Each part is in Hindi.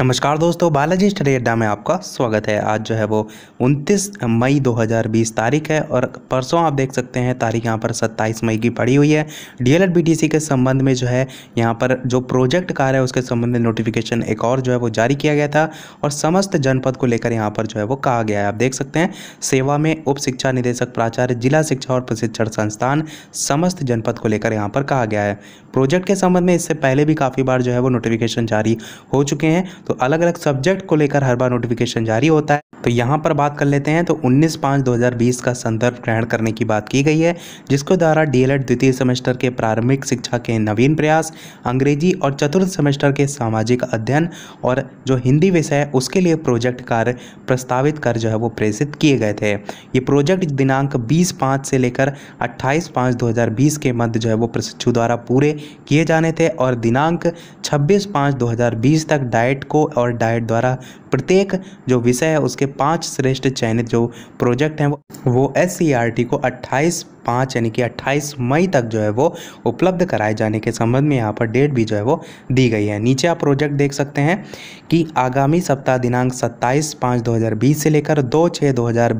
नमस्कार दोस्तों बालाजी स्टडी अड्डा में आपका स्वागत है आज जो है वो 29 मई 2020 तारीख है और परसों आप देख सकते हैं तारीख यहाँ पर 27 मई की पड़ी हुई है डीएलएड बीटीसी के संबंध में जो है यहाँ पर जो प्रोजेक्ट कार्य है उसके संबंध में नोटिफिकेशन एक और जो है वो जारी किया गया था और समस्त जनपद को लेकर यहाँ पर जो है वो कहा गया है आप देख सकते हैं सेवा में उप शिक्षा निदेशक प्राचार्य जिला शिक्षा और प्रशिक्षण संस्थान समस्त जनपद को लेकर यहाँ पर कहा गया है प्रोजेक्ट के संबंध में इससे पहले भी काफ़ी बार जो है वो नोटिफिकेशन जारी हो चुके हैं तो अलग अलग सब्जेक्ट को लेकर हर बार नोटिफिकेशन जारी होता है तो यहाँ पर बात कर लेते हैं तो 19 पाँच 2020 का संदर्भ ग्रहण करने की बात की गई है जिसके द्वारा डीएलएड द्वितीय सेमेस्टर के प्रारंभिक शिक्षा के नवीन प्रयास अंग्रेजी और चतुर्थ सेमेस्टर के सामाजिक अध्ययन और जो हिंदी विषय है उसके लिए प्रोजेक्ट कार्य प्रस्तावित कर जो है वो प्रेषित किए गए थे ये प्रोजेक्ट दिनांक बीस पाँच से लेकर अट्ठाईस पाँच दो के मध्य जो है वो प्रशिक्षु द्वारा पूरे किए जाने थे और दिनांक छब्बीस पाँच बीस तक डाइट को और डाइट द्वारा प्रत्येक जो विषय है उसके पाँच श्रेष्ठ चयनित जो प्रोजेक्ट हैं वो एस e को अट्ठाईस पाँच यानी कि अट्ठाईस मई तक जो है वो उपलब्ध कराए जाने के संबंध में यहाँ पर डेट भी जो है वो दी गई है नीचे आप प्रोजेक्ट देख सकते हैं कि आगामी सप्ताह दिनांक सत्ताईस पाँच बीस से लेकर दो छः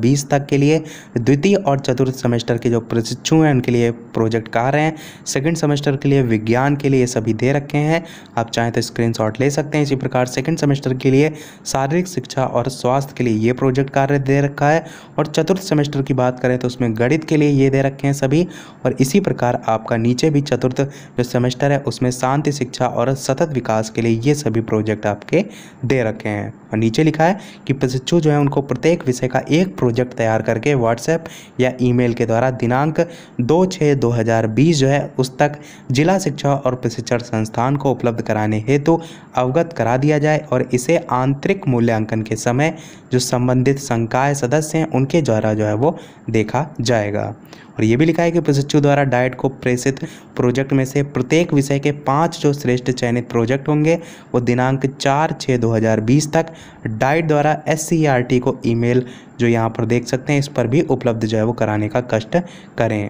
बीस तक के लिए द्वितीय और चतुर्थ सेमेस्टर के जो प्रशिक्षु हैं उनके लिए प्रोजेक्ट कहा रहे हैं सेकेंड सेमेस्टर के लिए विज्ञान के लिए सभी दे रखे हैं आप चाहें तो स्क्रीन ले सकते हैं इसी प्रकार सेकेंड सेमेस्टर के लिए शारीरिक शिक्षा और स्वास्थ्य के लिए ये प्रोजेक्ट कार्य दे रखा है और चतुर्थ सेमेस्टर की बात करें तो उसमें गणित के लिए ये दे रखा रखे हैं सभी और इसी प्रकार आपका नीचे भी चतुर्थ जो सेमेस्टर है उसमें शांति शिक्षा और सतत विकास के लिए ये सभी प्रोजेक्ट आपके दे रखे हैं और नीचे लिखा है कि प्रशिक्षु जो है उनको प्रत्येक विषय का एक प्रोजेक्ट तैयार करके व्हाट्सएप या ईमेल के द्वारा दिनांक दो छः दो हज़ार बीस जो है उस तक जिला शिक्षा और प्रशिक्षण संस्थान को उपलब्ध कराने हेतु तो अवगत करा दिया जाए और इसे आंतरिक मूल्यांकन के समय जो संबंधित संकाय सदस्य हैं उनके द्वारा जो है वो देखा जाएगा और ये भी लिखा है कि प्रशिक्षु द्वारा डाइट को प्रेषित प्रोजेक्ट में से प्रत्येक विषय के पाँच जो श्रेष्ठ चयनित प्रोजेक्ट होंगे वो दिनांक चार छः दो हज़ार बीस तक डाइट द्वारा एस e को ईमेल जो यहाँ पर देख सकते हैं इस पर भी उपलब्ध जो है वो कराने का कष्ट करें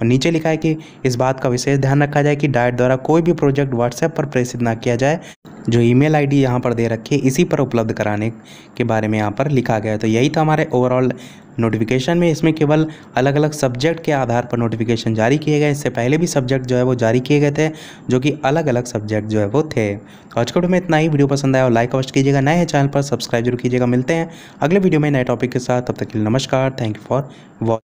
और नीचे लिखा है कि इस बात का विशेष ध्यान रखा जाए कि डाइट द्वारा कोई भी प्रोजेक्ट व्हाट्सएप पर प्रेषित ना किया जाए जो ईमेल आईडी यहाँ पर दे रखी है इसी पर उपलब्ध कराने के बारे में यहाँ पर लिखा गया है तो यही था हमारे ओवरऑल नोटिफिकेशन में इसमें केवल अलग अलग सब्जेक्ट के आधार पर नोटिफिकेशन जारी किए गए इससे पहले भी सब्जेक्ट जो है वो जारी किए गए थे जो कि अलग अलग सब्जेक्ट जो है वो थे तो आज के में इतना ही वीडियो पसंद आया और लाइक अवश्य कीजिएगा नए चैनल पर सब्सक्राइब जरूर कीजिएगा मिलते हैं अगले वीडियो में नए टॉपिक के साथ तब तक के लिए नमस्कार थैंक यू फॉर वॉच